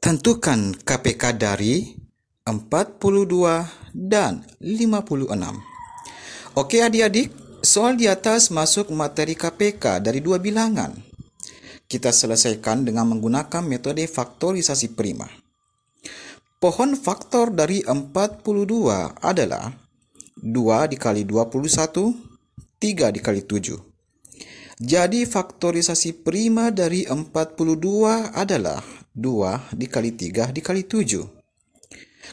Tentukan KPK dari 42 dan 56. Oke adik-adik, soal di atas masuk materi KPK dari dua bilangan. Kita selesaikan dengan menggunakan metode faktorisasi prima. Pohon faktor dari 42 adalah 2 dikali 21, 3 dikali 7. Jadi faktorisasi prima dari 42 adalah 2 dikali 3 dikali 7.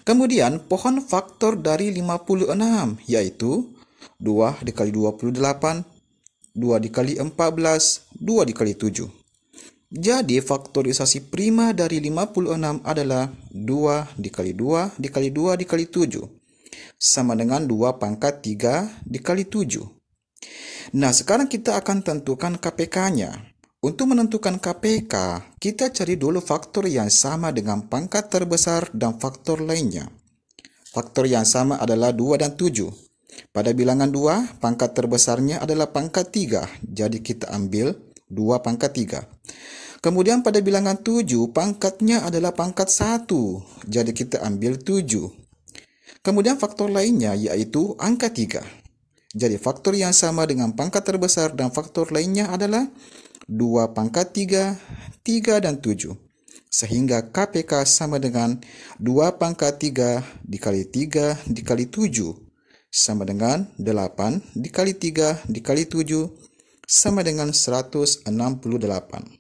Kemudian pohon faktor dari 56 yaitu 2 dikali 28, 2 dikali 14, 2 dikali 7. Jadi faktorisasi prima dari 56 adalah 2 dikali 2 dikali 2 dikali 7 sama dengan 2 pangkat 3 dikali 7. Nah, sekarang kita akan tentukan KPK-nya. Untuk menentukan KPK, kita cari dulu faktor yang sama dengan pangkat terbesar dan faktor lainnya. Faktor yang sama adalah 2 dan 7. Pada bilangan 2, pangkat terbesarnya adalah pangkat 3, jadi kita ambil 2 pangkat 3. Kemudian pada bilangan 7, pangkatnya adalah pangkat 1, jadi kita ambil 7. Kemudian faktor lainnya yaitu angka 3. Jadi faktor yang sama dengan pangkat terbesar dan faktor lainnya adalah 2 pangkat 3, 3 dan 7. Sehingga KPK sama dengan 2 pangkat 3 dikali 3 dikali 7 sama dengan 8 dikali 3 dikali 7 sama dengan 168.